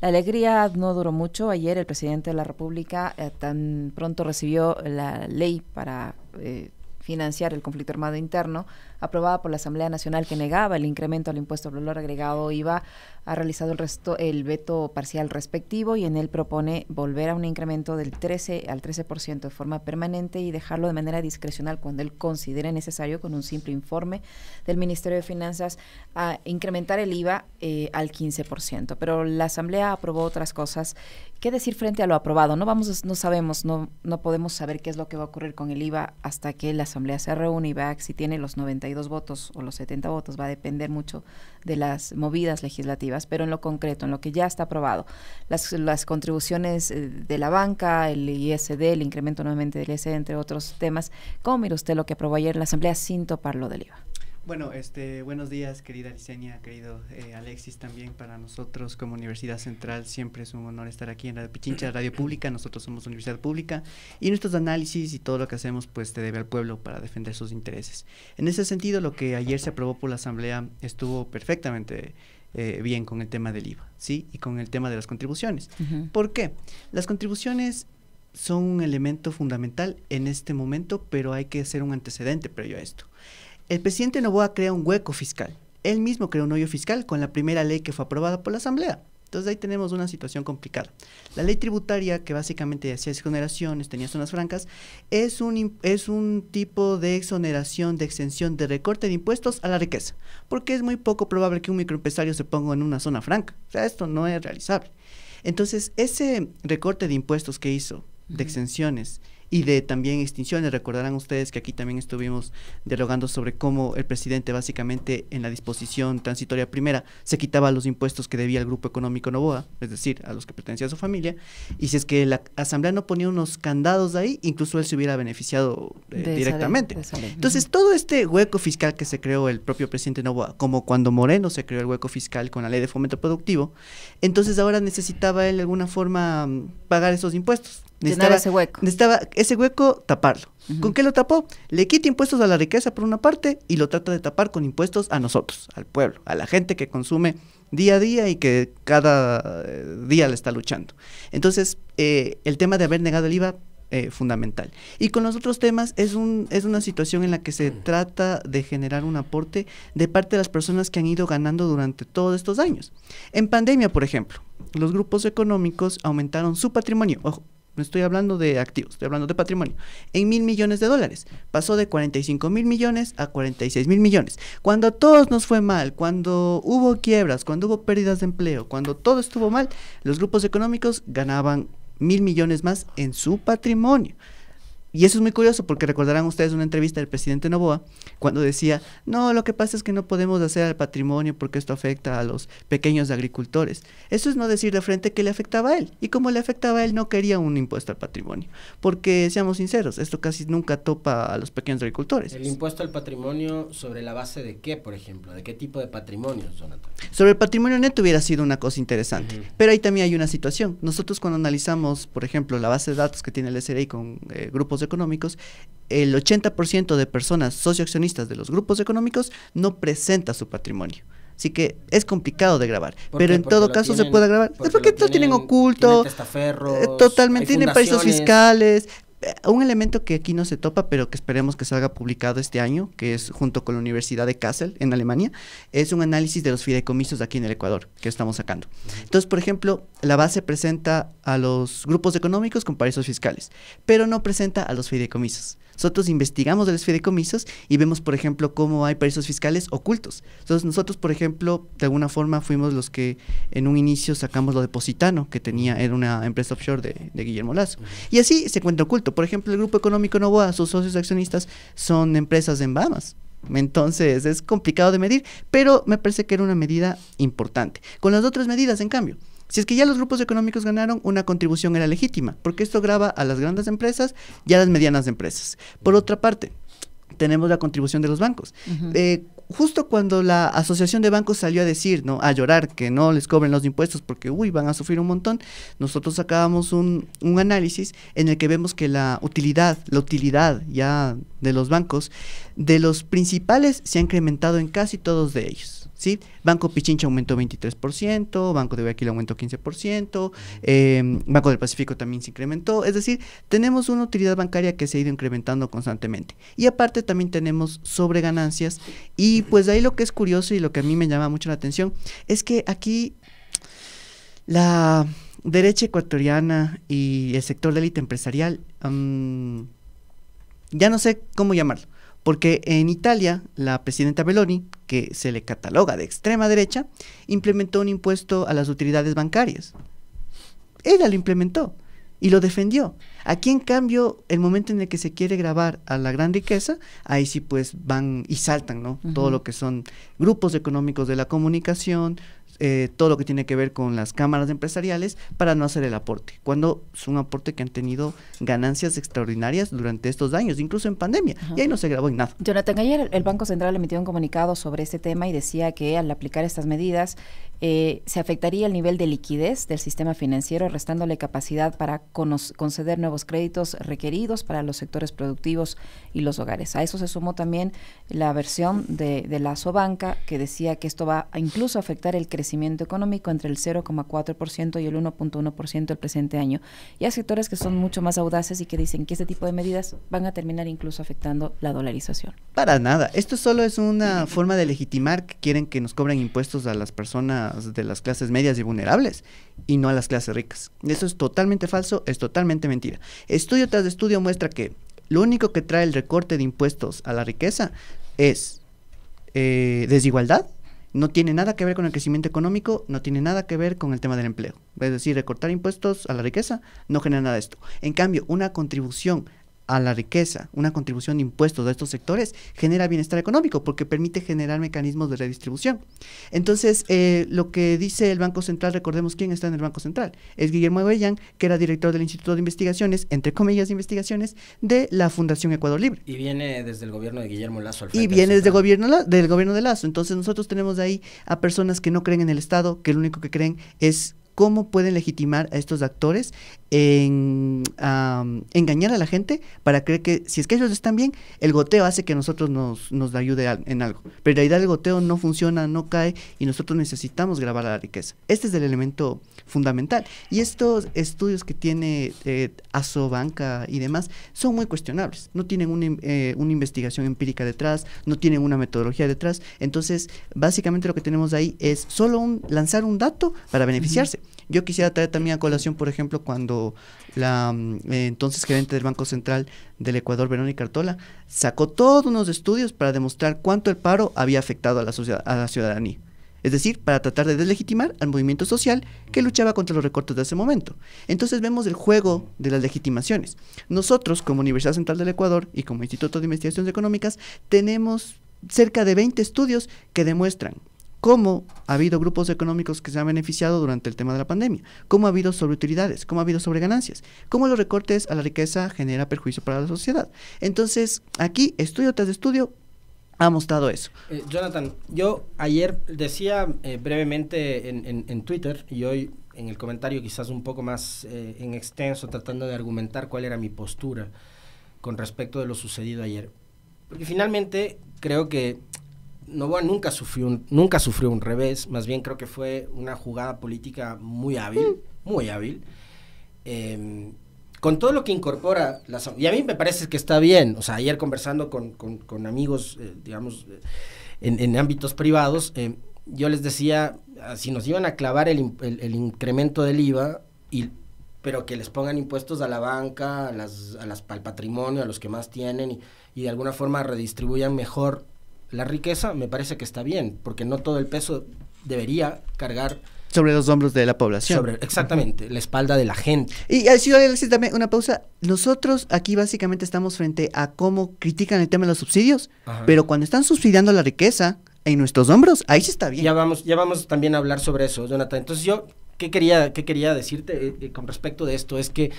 La alegría no duró mucho. Ayer el presidente de la República eh, tan pronto recibió la ley para eh, financiar el conflicto armado interno, aprobada por la Asamblea Nacional que negaba el incremento al impuesto al valor agregado IVA, ha realizado el, resto, el veto parcial respectivo y en él propone volver a un incremento del 13 al 13% de forma permanente y dejarlo de manera discrecional cuando él considere necesario con un simple informe del Ministerio de Finanzas a incrementar el IVA eh, al 15%. Pero la Asamblea aprobó otras cosas qué decir frente a lo aprobado. No vamos, no sabemos, no, no podemos saber qué es lo que va a ocurrir con el IVA hasta que la Asamblea se reúne y vea si tiene los 92 votos o los 70 votos. Va a depender mucho de las movidas legislativas, pero en lo concreto, en lo que ya está aprobado, las, las contribuciones eh, de la banca, el ISD, el incremento nuevamente del ISD, entre otros temas. ¿Cómo mira usted lo que aprobó ayer la Asamblea sin lo del IVA? Bueno, este, buenos días, querida Liceña, querido eh, Alexis, también para nosotros como Universidad Central siempre es un honor estar aquí en Radio Pichincha, Radio Pública, nosotros somos Universidad Pública y nuestros análisis y todo lo que hacemos pues te debe al pueblo para defender sus intereses. En ese sentido, lo que ayer se aprobó por la Asamblea estuvo perfectamente eh, bien con el tema del IVA, ¿sí? Y con el tema de las contribuciones. ¿Por qué? Las contribuciones son un elemento fundamental en este momento, pero hay que hacer un antecedente previo a esto. El presidente Novoa crea un hueco fiscal. Él mismo creó un hoyo fiscal con la primera ley que fue aprobada por la Asamblea. Entonces ahí tenemos una situación complicada. La ley tributaria, que básicamente hacía exoneraciones, tenía zonas francas, es un, es un tipo de exoneración, de exención, de recorte de impuestos a la riqueza, porque es muy poco probable que un microempresario se ponga en una zona franca. O sea, esto no es realizable. Entonces, ese recorte de impuestos que hizo, de exenciones, y de también extinciones. Recordarán ustedes que aquí también estuvimos dialogando sobre cómo el presidente básicamente en la disposición transitoria primera se quitaba los impuestos que debía el grupo económico Novoa, es decir, a los que pertenecía a su familia, y si es que la asamblea no ponía unos candados ahí, incluso él se hubiera beneficiado eh, directamente. Entonces, todo este hueco fiscal que se creó el propio presidente Novoa, como cuando Moreno se creó el hueco fiscal con la ley de fomento productivo, entonces ahora necesitaba él de alguna forma mm, pagar esos impuestos. Necesitaba ese hueco. Necesitaba ese hueco taparlo. ¿Con qué lo tapó? Le quita impuestos a la riqueza por una parte y lo trata de tapar con impuestos a nosotros, al pueblo, a la gente que consume día a día y que cada eh, día le está luchando. Entonces, eh, el tema de haber negado el IVA eh, fundamental. Y con los otros temas es, un, es una situación en la que se mm. trata de generar un aporte de parte de las personas que han ido ganando durante todos estos años. En pandemia, por ejemplo, los grupos económicos aumentaron su patrimonio. Ojo, no estoy hablando de activos, estoy hablando de patrimonio, en mil millones de dólares. Pasó de 45 mil millones a 46 mil millones. Cuando a todos nos fue mal, cuando hubo quiebras, cuando hubo pérdidas de empleo, cuando todo estuvo mal, los grupos económicos ganaban mil millones más en su patrimonio. Y eso es muy curioso porque recordarán ustedes una entrevista del presidente Novoa cuando decía, no, lo que pasa es que no podemos hacer al patrimonio porque esto afecta a los pequeños agricultores. Eso es no decir de frente que le afectaba a él. Y como le afectaba a él, no quería un impuesto al patrimonio. Porque, seamos sinceros, esto casi nunca topa a los pequeños agricultores. ¿El impuesto al patrimonio sobre la base de qué, por ejemplo? ¿De qué tipo de patrimonio, Sobre el patrimonio neto hubiera sido una cosa interesante. Pero ahí también hay una situación. Nosotros cuando analizamos, por ejemplo, la base de datos que tiene el SRI con eh, grupos de económicos, el 80% de personas socioaccionistas de los grupos económicos no presenta su patrimonio. Así que es complicado de grabar. Pero en todo caso se puede grabar. Porque, porque lo tienen, oculto. Eh, totalmente. Tienen paraísos fiscales. Eh, un elemento que aquí no se topa, pero que esperemos que salga publicado este año, que es junto con la Universidad de Kassel en Alemania, es un análisis de los fideicomisos aquí en el Ecuador que estamos sacando. Entonces, por ejemplo, la base presenta a los grupos económicos con paraísos fiscales, pero no presenta a los fideicomisos. Nosotros investigamos de los fideicomisos y vemos, por ejemplo, cómo hay precios fiscales ocultos. Entonces, nosotros, por ejemplo, de alguna forma fuimos los que en un inicio sacamos lo de Positano, que tenía, era una empresa offshore de, de Guillermo Lazo. Y así se encuentra oculto. Por ejemplo, el Grupo Económico Novoa, sus socios accionistas son empresas en Bahamas. Entonces es complicado de medir, pero me parece que era una medida importante. Con las otras medidas, en cambio, si es que ya los grupos económicos ganaron, una contribución era legítima, porque esto graba a las grandes empresas y a las medianas empresas. Por otra parte, tenemos la contribución de los bancos. Eh, justo cuando la Asociación de Bancos salió a decir, ¿no? a llorar que no les cobren los impuestos porque, uy, van a sufrir un montón, nosotros sacábamos un, un análisis en el que vemos que la utilidad, la utilidad ya de los bancos, de los principales, se ha incrementado en casi todos de ellos. ¿sí? Banco Pichincha aumentó 23%, Banco de Guayaquil aumentó 15%, em, Banco del Pacífico también se incrementó, es decir, tenemos una utilidad bancaria que se ha ido incrementando constantemente. Y aparte también tenemos sobreganancias y pues ahí lo que es curioso y lo que a mí me llama mucho la atención es que aquí la derecha ecuatoriana y el sector de élite empresarial, mm, ya no sé cómo llamarlo, porque en Italia la presidenta Belloni, que se le cataloga de extrema derecha, implementó un impuesto a las utilidades bancarias. Ella lo implementó y lo defendió. Aquí, en cambio, el momento en el que se quiere grabar a la gran riqueza, ahí sí pues van y saltan, ¿no? Todo lo que son grupos económicos de la comunicación, eh, todo lo que tiene que ver con las cámaras empresariales para no hacer el aporte, cuando es un aporte que han tenido ganancias extraordinarias durante estos años, incluso en pandemia, y ahí no se grabó en nada. Jonathan, ayer el Banco Central emitió un comunicado sobre este tema y decía que al aplicar estas medidas eh, se afectaría el nivel de liquidez del sistema financiero, restándole capacidad para conceder nuevos créditos requeridos para los sectores productivos y los hogares. A eso se sumó también la versión de, de la SOBanca que decía que esto va a incluso afectar el crecimiento crecimiento económico entre el 0,4% y el 1,1% el presente año. Y hay sectores que son mucho más audaces y que dicen que este tipo de medidas van a terminar incluso afectando la dolarización. Para nada. Esto solo es una forma de legitimar que quieren que nos cobren impuestos a las personas de las clases medias y vulnerables y no a las clases ricas. Eso es totalmente falso, es totalmente mentira. Estudio tras estudio muestra que lo único que trae el recorte de impuestos a la riqueza es eh, desigualdad no tiene nada que ver con el crecimiento económico, no tiene nada que ver con el tema del empleo. Es decir, recortar impuestos a la riqueza no genera nada de esto. En cambio, una contribución a la riqueza, una contribución de impuestos a estos sectores, genera bienestar económico porque permite generar mecanismos de redistribución. Entonces, eh, lo que dice el Banco Central, recordemos quién está en el Banco Central, es Guillermo Avellán, que era director del Instituto de Investigaciones, entre comillas, de investigaciones, de la Fundación Ecuador Libre. Y viene desde el gobierno de Guillermo Lazo. y viene desde el gobierno, del gobierno de Lazo. Entonces, nosotros tenemos ahí a personas que no creen en el Estado, que lo único que creen es cómo pueden legitimar a estos actores en engañar a la gente para creer que si es que ellos están bien, el goteo hace que nosotros nos, nos ayude en algo. Pero la realidad el goteo no funciona, no cae y nosotros necesitamos grabar la riqueza. Este es el elemento fundamental. Y estos estudios que tiene eh, Asobanca y demás son muy cuestionables. No tienen eh, una, investigación empírica detrás, no tienen una metodología detrás. Entonces, básicamente lo que tenemos ahí es solo un, lanzar un dato para beneficiarse. Yo quisiera traer también a colación, por ejemplo, cuando la mm, eh, entonces gerente del Banco Central del Ecuador, Verónica Artola, sacó todos unos estudios para demostrar cuánto el paro había afectado a la, a la ciudadanía es decir, para tratar de deslegitimar al movimiento social que luchaba contra los recortes de ese momento. Entonces vemos el juego de las legitimaciones. Nosotros, como Universidad Central del Ecuador y como Instituto de Investigaciones Económicas, tenemos cerca de 20 estudios que demuestran cómo ha habido grupos económicos que se han beneficiado durante el tema de la pandemia, cómo ha habido sobreutilidades, cómo ha habido sobreganancias, cómo los recortes a la riqueza genera perjuicio para la sociedad. Entonces, aquí, estudio tras estudio, ha mostrado eso. Eh, Jonathan, yo ayer decía eh, brevemente en, Twitter y hoy en el comentario quizás un poco más eh, en extenso tratando de argumentar cuál era mi postura con respecto de lo sucedido ayer. Porque finalmente creo que Novoa nunca sufrió, un, nunca sufrió un revés, más bien creo que fue una jugada política muy hábil, mm. muy hábil. Em, con todo lo que incorpora, y a mí me parece que está bien, o sea, ayer conversando con, amigos, eh, digamos, eh, en, ámbitos privados, em, yo les decía, ah, si nos iban a clavar el, incremento del IVA, y, pero que les pongan impuestos a la banca, las, a al patrimonio, a los que más tienen, y de alguna forma redistribuyan mejor la riqueza, me parece que está bien, porque no todo el peso debería cargar sobre los hombros de la población. exactamente, la espalda de la gente. Y si yo también una pausa. Nosotros aquí básicamente estamos frente a cómo critican el tema de los subsidios, pero cuando están subsidiando la riqueza en nuestros hombros, ahí sí está bien. Ya vamos, ya vamos también a hablar sobre eso, Jonathan. Entonces yo, ¿qué quería, qué quería decirte eh, eh, con respecto de esto? Es que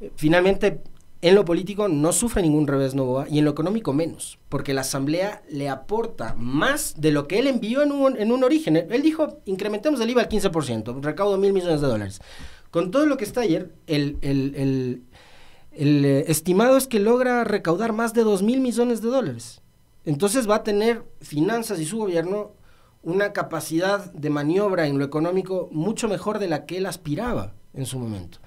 eh, finalmente en lo político no sufre ningún revés Novoa y en lo económico menos, porque la Asamblea le aporta más de lo que él envió en un, origen. Él dijo, incrementemos el IVA al 15%, recaudo mil millones de dólares. Con todo lo que está ayer, el, eh, estimado es que logra recaudar más de dos mil millones de dólares. Entonces va a tener finanzas y su gobierno una capacidad de maniobra en lo económico mucho mejor de la que él aspiraba en su momento.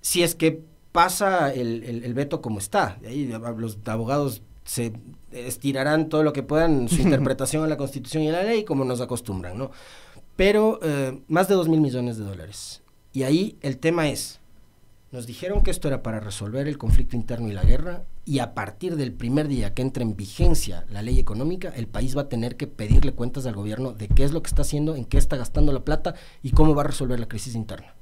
Si es que pasa el, veto como está. Ahí los abogados se estirarán todo lo que puedan su interpretación a la Constitución y a la ley, como nos acostumbran, ¿no? Pero eh, más de 2 mil millones de dólares. Y ahí el tema es, nos dijeron que esto era para resolver el conflicto interno y la guerra, y a partir del primer día que entre en vigencia la ley económica, el país va a tener que pedirle cuentas al gobierno de qué es lo que está haciendo, en qué está gastando la plata y cómo va a resolver la crisis interna.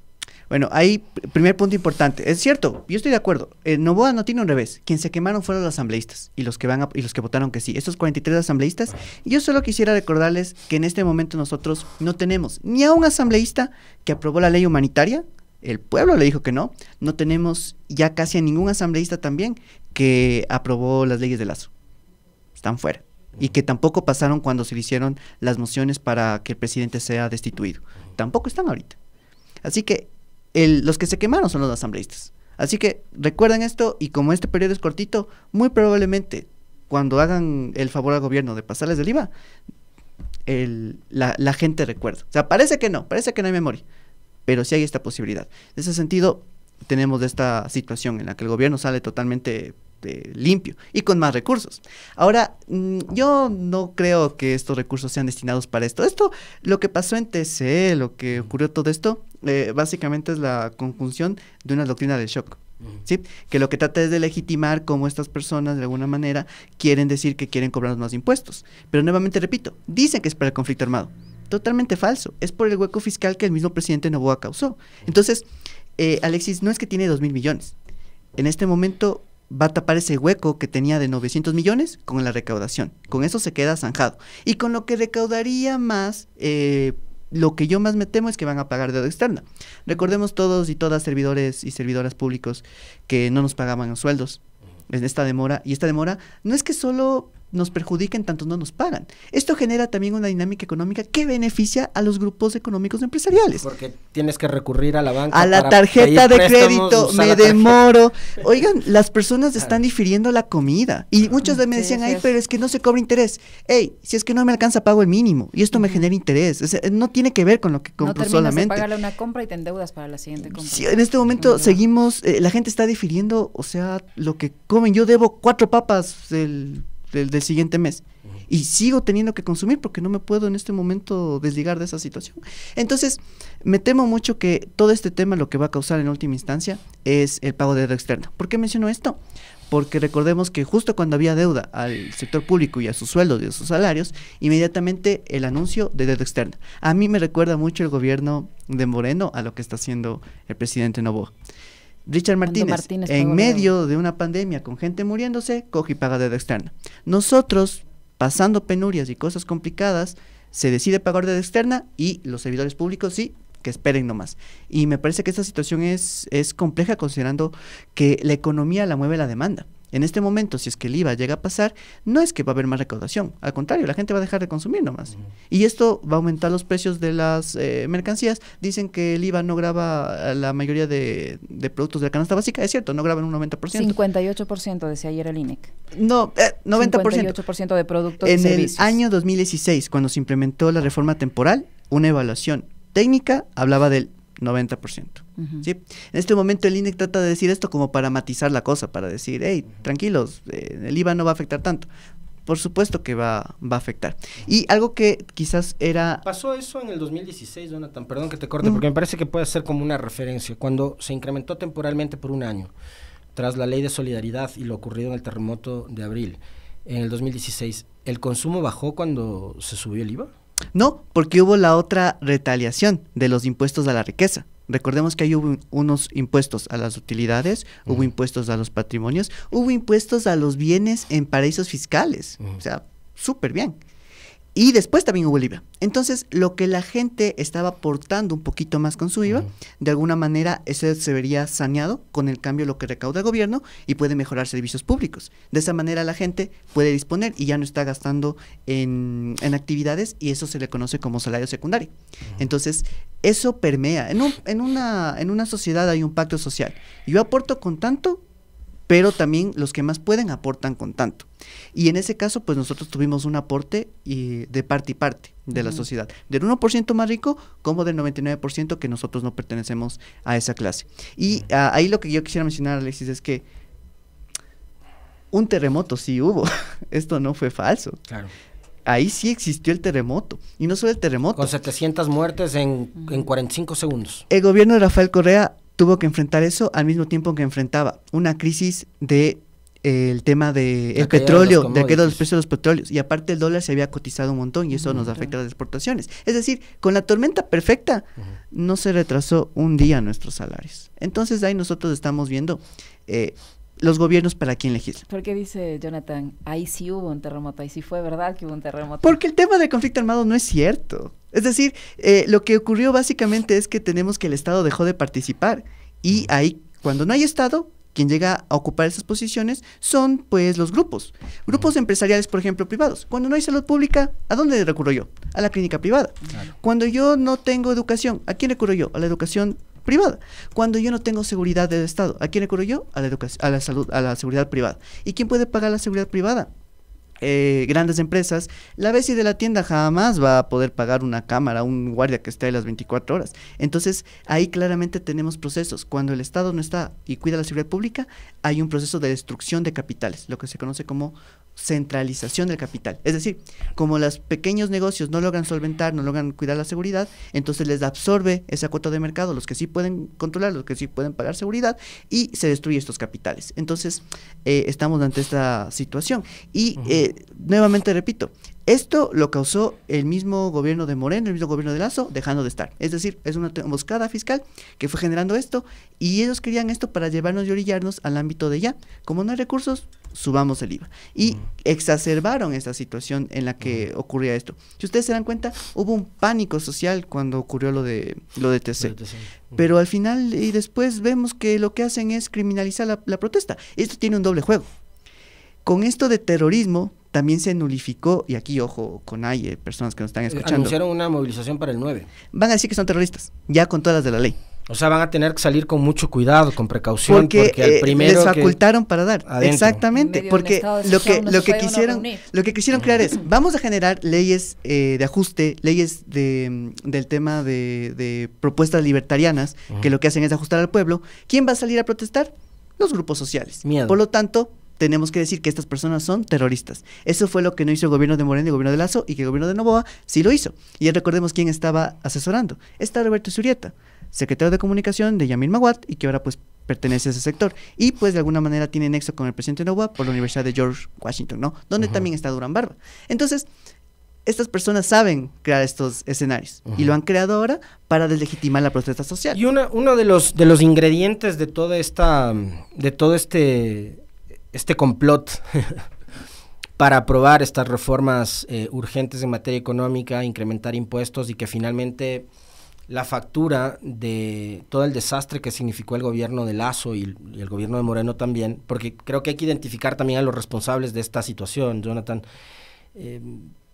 Bueno, ahí, primer punto importante. Es cierto, yo estoy de acuerdo. Eh, Novoa no tiene un revés. Quien se quemaron fueron los asambleístas y los que van y los que votaron que sí. Estos 43 asambleístas. yo solo quisiera recordarles que en este momento nosotros no tenemos ni a un asambleísta que aprobó la ley humanitaria. El pueblo le dijo que no. No tenemos ya casi a ningún asambleísta también que aprobó las leyes de lazo. Están fuera y que tampoco pasaron cuando se le hicieron las mociones para que el presidente sea destituido. Tampoco están ahorita. Así que los que se quemaron son los asambleístas. Así que recuerden esto y como este periodo es cortito, muy probablemente cuando hagan el favor al gobierno de pasarles del IVA, la, la, gente recuerda. O sea, parece que no, parece que no hay memoria, pero sí hay esta posibilidad. En ese sentido, tenemos esta situación en la que el gobierno sale totalmente este, limpio y con más recursos. Ahora, mm, yo no creo que estos recursos sean destinados para esto. Esto, lo que pasó en TCE, lo que ocurrió todo esto, eh, básicamente es la conjunción de una doctrina del shock. ¿Sí? Que lo que trata es de legitimar cómo estas personas de alguna manera quieren decir que quieren cobrar más impuestos. Pero nuevamente repito, dicen que es para el conflicto armado. Totalmente falso. Es por el hueco fiscal que el mismo presidente Novoa causó. Entonces, eh, Alexis, no es que tiene dos mil millones. En este momento, va a tapar ese hueco que tenía de 900 millones con la recaudación. Con eso se queda zanjado. Y con lo que recaudaría más, eh, lo que yo más me temo es que van a pagar deuda externa. Recordemos todos y todas servidores y servidoras públicos que no nos pagaban los sueldos en esta demora. Y esta demora no es que solo nos perjudiquen, tantos no nos pagan. Esto genera también una dinámica económica que beneficia a los grupos económicos empresariales. Porque tienes que recurrir a la banca. A la tarjeta de crédito, me demoro. Oigan, las personas están difiriendo la comida. Y muchos de me decían, ay, pero es que no se cobra interés. Ey, si es que no me alcanza, pago el mínimo. Y esto me genera interés. no tiene que ver con lo que compro no solamente. De una compra y te endeudas para la siguiente compra. Sí, en este momento seguimos, eh, la gente está difiriendo, o sea, lo que comen. Yo debo cuatro papas el del, siguiente mes. Y sigo teniendo que consumir porque no me puedo en este momento desligar de esa situación. Entonces, me temo mucho que todo este tema lo que va a causar en última instancia es el pago de deuda externa. ¿Por qué menciono esto? porque recordemos que justo cuando había deuda al sector público y a sus sueldos y a sus salarios, inmediatamente el anuncio de deuda externa. A mí me recuerda mucho el gobierno de Moreno a lo que está haciendo el presidente Novoa. Richard Martínez, en medio de una pandemia con gente muriéndose, coge y paga deuda externa. Nosotros, pasando penurias y cosas complicadas, se decide pagar deuda externa y los servidores públicos sí que esperen nomás. Y me parece que esta situación es, es compleja considerando que la economía la mueve la demanda. En este momento, si es que el IVA llega a pasar, no es que va a haber más recaudación. Al contrario, la gente va a dejar de consumir nomás. Y esto va a aumentar los precios de las eh, mercancías. Dicen que el IVA no graba la mayoría de, productos de la canasta básica. Es cierto, no graba un 90%. 58% decía ayer el INEC. No, 90%. Eh, 58% de productos en y servicios. En el año 2016, cuando se implementó la reforma temporal, una evaluación técnica hablaba del 90%. En este momento el INEC trata de decir esto como para matizar la cosa, para decir, hey, tranquilos, eh, el IVA no va a afectar tanto. Por supuesto que va, a afectar. Y algo que quizás era... Pasó eso en el 2016, Jonathan, perdón que te corte, mm. porque me parece que puede ser como una referencia, cuando se incrementó temporalmente por un año, tras la ley de solidaridad y lo ocurrido en el terremoto de abril, en el 2016, ¿el consumo bajó cuando se subió el IVA? No, porque hubo la otra retaliación de los impuestos a la riqueza. Recordemos que ahí hubo unos impuestos a las utilidades, hubo impuestos a los patrimonios, hubo impuestos a los bienes en paraísos fiscales. O sea, súper bien. Y después también hubo el IVA. Entonces, lo que la gente estaba aportando un poquito más con su IVA, de alguna manera eso se vería saneado con el cambio lo que recauda el gobierno y puede mejorar servicios públicos. De esa manera la gente puede disponer y ya no está gastando en, actividades y eso se le conoce como salario secundario. Entonces, eso permea. En, en, una, en una sociedad hay un pacto social. Yo aporto con tanto pero también los que más pueden aportan con tanto. Y en ese caso, pues nosotros tuvimos un aporte de parte y parte de la sociedad, del 1% más rico como del 99% que nosotros no pertenecemos a esa clase. Y ah, ahí lo que yo quisiera mencionar, Alexis, es que un terremoto sí hubo, esto no fue falso. Claro ahí sí existió el terremoto. Y no solo el terremoto. Con 700 muertes en, en, 45 segundos. El gobierno de Rafael Correa tuvo que enfrentar eso al mismo tiempo que enfrentaba una crisis de eh, el tema del el petróleo, de, de que los precios de los petróleos y aparte el dólar se había cotizado un montón y eso nos afecta a las exportaciones. Es decir, con la tormenta perfecta no se retrasó un día nuestros salarios. Entonces ahí nosotros estamos viendo eh, los gobiernos para quién legislan. ¿Por qué dice Jonathan, ahí sí hubo un terremoto, ahí sí fue verdad que hubo un terremoto? Porque el tema del conflicto armado no es cierto. Es decir, eh, lo que ocurrió básicamente es que tenemos que el Estado dejó de participar y ahí, cuando no hay Estado, quien llega a ocupar esas posiciones son pues los grupos. Grupos empresariales, por ejemplo, privados. Cuando no hay salud pública, ¿a dónde recurro yo? A la clínica privada. Cuando yo no tengo educación, ¿a quién recurro yo? A la educación privada. Cuando yo no tengo seguridad del Estado, ¿a quién recurro yo? A la educación, a la salud, a la seguridad privada. ¿Y quién puede pagar la seguridad privada? Eh, grandes empresas, la y de la tienda jamás va a poder pagar una cámara, un guardia que esté ahí las 24 horas. Entonces, ahí claramente tenemos procesos. Cuando el Estado no está y cuida la seguridad pública, hay un proceso de destrucción de capitales, lo que se conoce como centralización del capital. Es decir, como los pequeños negocios no logran solventar, no logran cuidar la seguridad, entonces les absorbe esa cuota de mercado, los que sí pueden controlar, los que sí pueden pagar seguridad, y se destruye estos capitales. Entonces, eh, estamos ante esta situación. Y eh, nuevamente repito, esto lo causó el mismo gobierno de Moreno, el mismo gobierno de Lazo, dejando de estar. Es decir, es una emboscada fiscal que fue generando esto y ellos querían esto para llevarnos y orillarnos al ámbito de ya. Como no hay recursos, subamos el IVA. Y exacerbaron esta situación en la que ocurría esto. Si ustedes se dan cuenta, hubo un pánico social cuando ocurrió lo de, lo de TC. Pero al final y después vemos que lo que hacen es criminalizar la protesta. Esto tiene un doble juego. Con esto de terrorismo también se nulificó, y aquí, ojo, con hay eh, personas que nos están eh, escuchando. Anunciaron una movilización para el 9. Van a decir que son terroristas, ya con todas las de la ley. O sea, van a tener que salir con mucho cuidado, con precaución, porque, al primer eh, primero les facultaron para dar. Exactamente, porque lo que lo que quisieron lo que quisieron crear es vamos a generar leyes de ajuste, leyes de, mm, del tema de, de propuestas libertarianas que lo que hacen es ajustar al pueblo. ¿Quién va a salir a protestar? Los grupos sociales. Por lo tanto, tenemos que decir que estas personas son terroristas. Eso fue lo que no hizo el gobierno de Moreno y el gobierno de Lazo y que el gobierno de Novoa sí lo hizo. Y ya recordemos quién estaba asesorando. Está Roberto Surieta, secretario de comunicación de Yamil Maguat y que ahora pues pertenece a ese sector. Y pues de alguna manera tiene nexo con el presidente de Novoa por la Universidad de George Washington, ¿no? Donde también está Durán Barba. Entonces, estas personas saben crear estos escenarios y lo han creado ahora para deslegitimar la protesta social. Y una, uno de los, de los ingredientes de toda esta, de todo este este complot para aprobar estas reformas eh, urgentes en materia económica, incrementar impuestos y que finalmente la factura de todo el desastre que significó el gobierno de Lazo y, el gobierno de Moreno también, porque creo que hay que identificar también a los responsables de esta situación, Jonathan. Eh,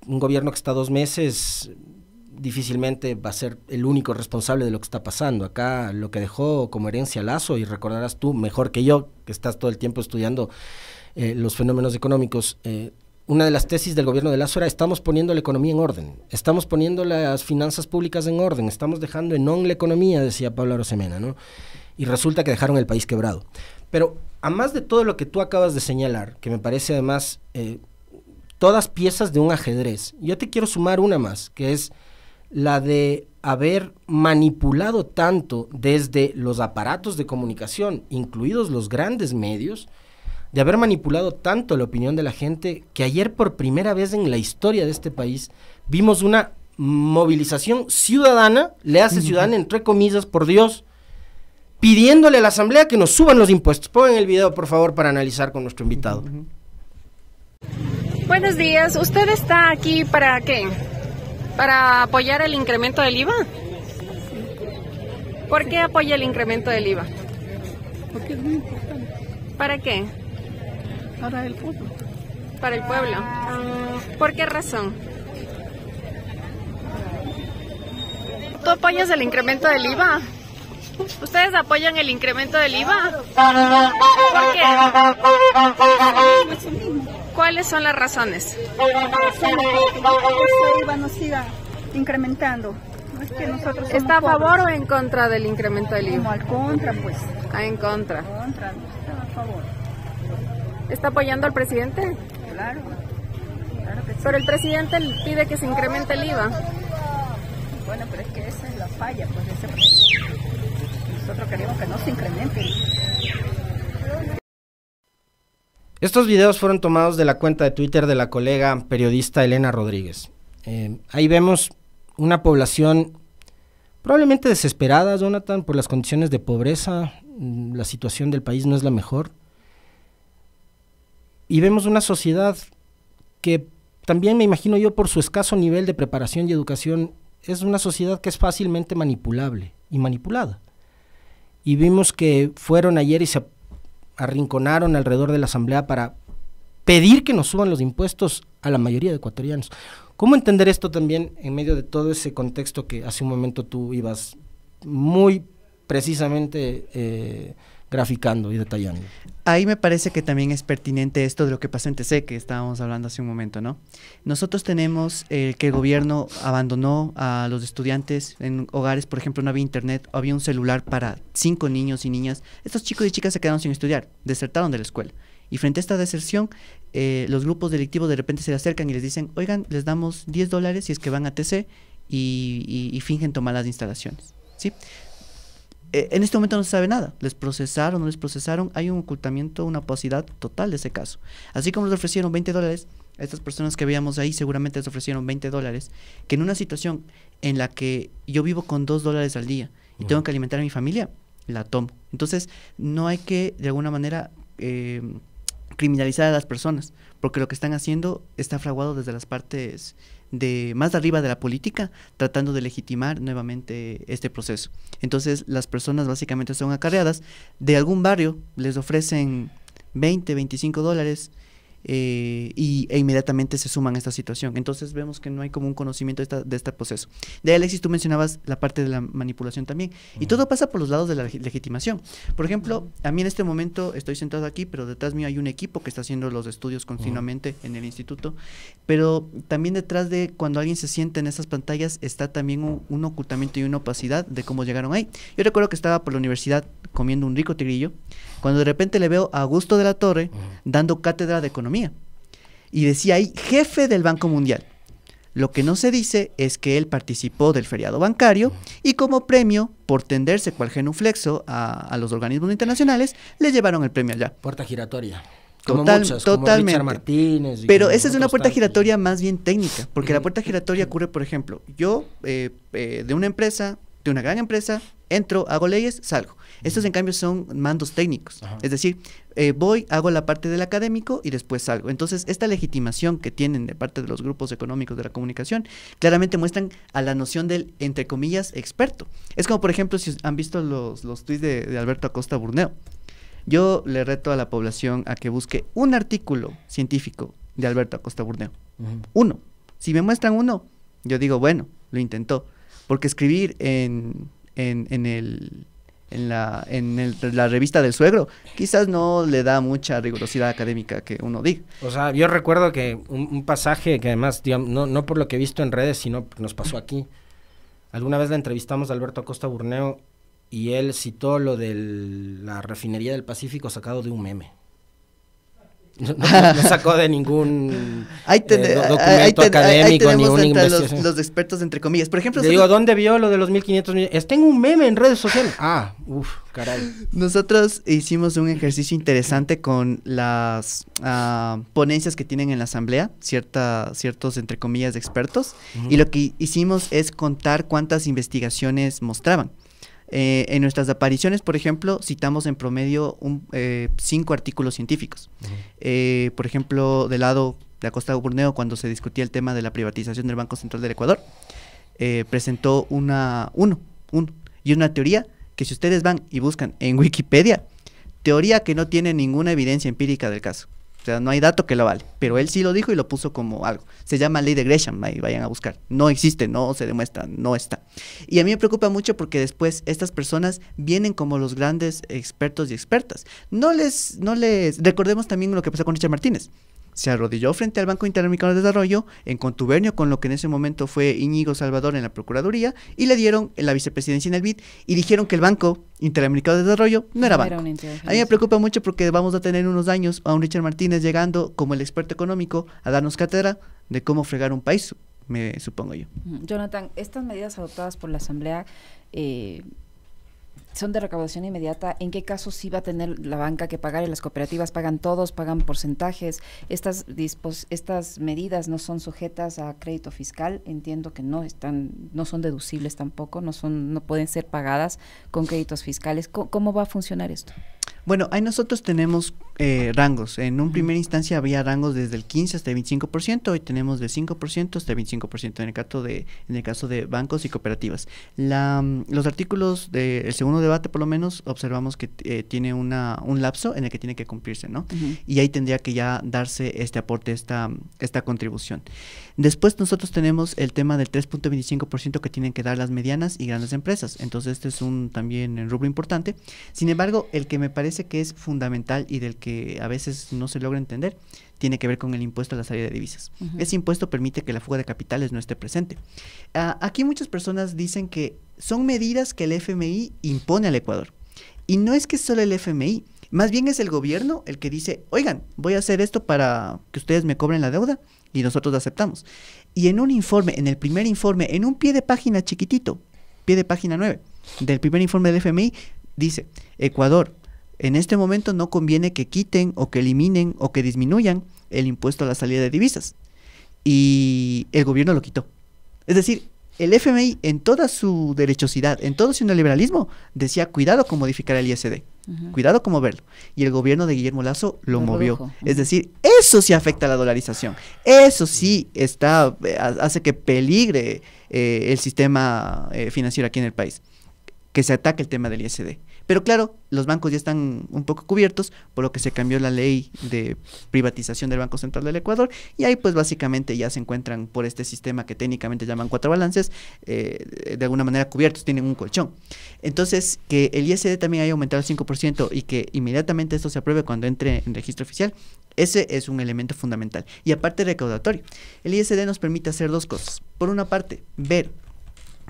un gobierno que está dos meses difícilmente va a ser el único responsable de lo que está pasando. Acá lo que dejó como herencia Lazo, y recordarás tú mejor que yo, que estás todo el tiempo estudiando eh, los fenómenos económicos, eh, una de las tesis del gobierno de Lazo era estamos poniendo la economía en orden, estamos poniendo las finanzas públicas en orden, estamos dejando en on la economía, decía Pablo Arosemena, ¿no? Y resulta que dejaron el país quebrado. Pero a más de todo lo que tú acabas de señalar, que me parece además eh, todas piezas de un ajedrez, yo te quiero sumar una más, que es la de haber manipulado tanto desde los aparatos de comunicación, incluidos los grandes medios, de haber manipulado tanto la opinión de la gente que ayer por primera vez en la historia de este país vimos una movilización ciudadana, le hace ciudadana entre comillas, por Dios, pidiéndole a la Asamblea que nos suban los impuestos. Pongan el video, por favor, para analizar con nuestro invitado. Buenos días, ¿usted está aquí para qué? ¿Para apoyar el incremento del IVA? ¿Por qué apoya el incremento del IVA? Porque es muy importante. ¿Para qué? Para el pueblo. Para el pueblo. ¿Por qué razón? ¿Tú apoyas el incremento del IVA? ¿Ustedes apoyan el incremento del IVA? ¿Por qué? ¿Cuáles son las razones? el IVA nos siga incrementando. es que ¿Está a favor o en contra del incremento del IVA? Como al contra, pues. Ah, en contra. contra, no está a favor. ¿Está apoyando al presidente? Claro. claro Pero el presidente pide que se incremente el IVA. Bueno, pero es que esa es la falla, pues, de ese presidente. Nosotros queremos que no se incremente el IVA. Estos videos fueron tomados de la cuenta de Twitter de la colega periodista Elena Rodríguez. Eh, ahí vemos una población probablemente desesperada, Jonathan, por las condiciones de pobreza. Mm, la situación del país no es la mejor. Y vemos una sociedad que también me imagino yo por su escaso nivel de preparación y educación es una sociedad que es fácilmente manipulable y manipulada. Y vimos que fueron ayer y se arrinconaron alrededor de la Asamblea para pedir que nos suban los impuestos a la mayoría de ecuatorianos. ¿Cómo entender esto también en medio de todo ese contexto que hace un momento tú ibas muy precisamente eh, graficando y detallando. Ahí me parece que también es pertinente esto de lo que pasó en TC, que estábamos hablando hace un momento, ¿no? Nosotros tenemos eh, que el gobierno abandonó a los estudiantes en hogares, por ejemplo, no había internet, había un celular para cinco niños y niñas. Estos chicos y chicas se quedaron sin estudiar, desertaron de la escuela. Y frente a esta deserción, eh, los grupos delictivos de repente se le acercan y les dicen, oigan, les damos 10 dólares si es que van a TC y fingen tomar las instalaciones. ¿sí? Eh, en este momento no se sabe nada. Les procesaron, no les procesaron. Hay un ocultamiento, una opacidad total de ese caso. Así como les ofrecieron 20 dólares, a estas personas que veíamos ahí seguramente les ofrecieron 20 dólares, que en una situación en la que yo vivo con 2 dólares al día y tengo que alimentar a mi familia, la tomo. Entonces, no hay que de alguna manera eh, criminalizar a las personas, porque lo que están haciendo está fraguado desde las partes de más arriba de la política, tratando de legitimar nuevamente este proceso. Entonces las personas básicamente son acarreadas, de algún barrio les ofrecen 20, 25 dólares, eh, e inmediatamente se suman a esta situación. Entonces vemos que no hay como un conocimiento de, esta, de este proceso. De Alexis, tú mencionabas la parte de la manipulación también. Y todo pasa por los lados de la legitimación. Por ejemplo, a mí en este momento estoy sentado aquí, pero detrás mío hay un equipo que está haciendo los estudios continuamente en el instituto. Pero también detrás de cuando alguien se siente en esas pantallas está también un, ocultamiento y una opacidad de cómo llegaron ahí. Yo recuerdo que estaba por la universidad comiendo un rico tigrillo cuando de repente le veo a Augusto de la Torre dando cátedra de economía. Y decía ahí, jefe del Banco Mundial. Lo que no se dice es que él participó del feriado bancario y como premio, por tenderse cual genuflexo a, los organismos internacionales, le llevaron el premio allá. Puerta giratoria. Como Total, totalmente. Pero esa es una puerta giratoria más bien técnica, porque la puerta giratoria ocurre, por ejemplo, yo eh, eh, de una empresa de una gran empresa, entro, hago leyes, salgo. Estos, en cambio, son mandos técnicos. Es decir, eh, voy, hago la parte del académico y después salgo. Entonces, esta legitimación que tienen de parte de los grupos económicos de la comunicación claramente muestran a la noción del, entre comillas, experto. Es como, por ejemplo, si han visto los, los tweets de, Alberto Acosta Burneo. Yo le reto a la población a que busque un artículo científico de Alberto Acosta Burneo. Uno. Si me muestran uno, yo digo, bueno, lo intentó. Porque escribir en, en, en el en la, en la revista del suegro, quizás no le da mucha rigurosidad académica que uno diga. O sea, yo recuerdo que un, pasaje que además, no, por lo que he visto en redes, sino nos pasó aquí. Alguna vez le entrevistamos a Alberto Acosta Burneo y él citó lo de la refinería del Pacífico sacado de un meme. No, sacó de ningún eh, ahí documento académico ni una Los, expertos, entre comillas. Por ejemplo, digo, ¿dónde vio lo de los 1500 millones? tengo un meme en redes sociales. Ah, uff, caray. Nosotros hicimos un ejercicio interesante con las ah, ponencias que tienen en la asamblea, cierta, ciertos, entre comillas, expertos. Y lo que hicimos es contar cuántas investigaciones mostraban. Eh, en nuestras apariciones, por ejemplo, citamos en promedio un, eh, cinco artículos científicos. Eh, por ejemplo, del lado de Acosta Burneo, cuando se discutía el tema de la privatización del Banco Central del Ecuador, presentó una, uno, uno, y una teoría que si ustedes van y buscan en Wikipedia, teoría que no tiene ninguna evidencia empírica del caso sea, no hay dato que lo vale, pero él sí lo dijo y lo puso como algo. Se llama ley de Gresham, ahí vayan a buscar. No existe, no se demuestra, no está. Y a mí me preocupa mucho porque después estas personas vienen como los grandes expertos y expertas. No les, no les, recordemos también lo que pasó con Richard Martínez se arrodilló frente al Banco Interamericano de Desarrollo en contubernio con lo que en ese momento fue Íñigo Salvador en la Procuraduría y le dieron la vicepresidencia en el BID y dijeron que el Banco Interamericano de Desarrollo no era banco. a mí me preocupa mucho porque vamos a tener unos años a un Richard Martínez llegando como el experto económico a darnos cátedra de cómo fregar un país, me supongo yo. Jonathan, estas medidas adoptadas por la Asamblea eh, son de recaudación inmediata, ¿en qué caso sí va a tener la banca que pagar y las cooperativas pagan todos, pagan porcentajes? Estas, dispos estas medidas no son sujetas a crédito fiscal, entiendo que no están, no son deducibles tampoco, no son, no pueden ser pagadas con créditos fiscales. cómo va a funcionar esto? Bueno, ahí nosotros tenemos eh, rangos. En un primera instancia había rangos desde el 15 hasta el 25%, hoy tenemos de 5% hasta el 25% en el caso de en el caso de bancos y cooperativas. La, mm, los artículos del segundo debate por lo menos observamos que eh, tiene una, un lapso en el que tiene que cumplirse, ¿no? Y ahí tendría que ya darse este aporte, esta esta contribución. Después nosotros tenemos el tema del 3.25% que tienen que dar las medianas y grandes empresas. Entonces, este es un también eh, rubro importante. Sin embargo, el que me parece que es fundamental y del que a veces no se logra entender tiene que ver con el impuesto a la salida de divisas. Ese impuesto permite que la fuga de capitales no esté presente. Ah, aquí muchas personas dicen que son medidas que el FMI impone al Ecuador. Y no es que solo el FMI, más bien es el gobierno el que dice, oigan, voy a hacer esto para que ustedes me cobren la deuda y nosotros la aceptamos. Y en un informe, en el primer informe, en un pie de página chiquitito, pie de página 9 del primer informe del FMI, dice, Ecuador en este momento no conviene que quiten o que eliminen o que disminuyan el impuesto a la salida de divisas. Y el gobierno lo quitó. Es decir, el FMI en toda su derechosidad, en todo su neoliberalismo, decía cuidado con modificar el ISD, cuidado con moverlo. Y el gobierno de Guillermo Lazo lo, movió. Es decir, eso sí afecta a la dolarización, eso sí está, eh, hace que peligre eh, el sistema eh, financiero aquí en el país, que se ataque el tema del ISD. Pero claro, los bancos ya están un poco cubiertos, por lo que se cambió la ley de privatización del Banco Central del Ecuador y ahí pues básicamente ya se encuentran por este sistema que técnicamente llaman cuatro balances, eh, de alguna manera cubiertos, tienen un colchón. Entonces, que el ISD también haya aumentado el 5% y que inmediatamente esto se apruebe cuando entre en registro oficial, ese es un elemento fundamental. Y aparte recaudatorio, el ISD nos permite hacer dos cosas. Por una parte, ver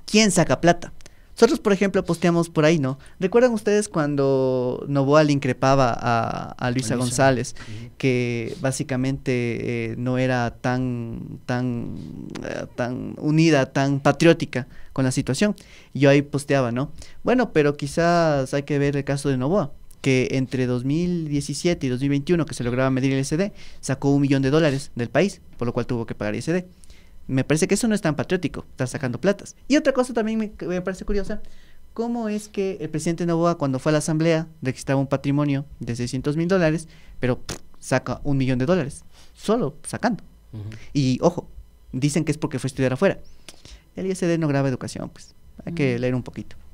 quién saca plata nosotros, por ejemplo, posteamos por ahí, ¿no? ¿Recuerdan ustedes cuando Novoa le increpaba a, Luisa, González, que básicamente eh, no era tan, tan, eh, tan unida, tan patriótica con la situación? yo ahí posteaba, ¿no? Bueno, pero quizás hay que ver el caso de Novoa que entre 2017 y 2021, que se lograba medir el SD, sacó un millón de dólares del país, por lo cual tuvo que pagar el SD. Me parece que eso no es tan patriótico, estar sacando platas. Y otra cosa también me, parece curiosa, ¿cómo es que el presidente Novoa cuando fue a la asamblea registraba un patrimonio de 600 mil dólares, pero saca un millón de dólares? Solo sacando. Y ojo, dicen que es porque fue a estudiar afuera. El ISD no graba educación, pues hay que leer un poquito.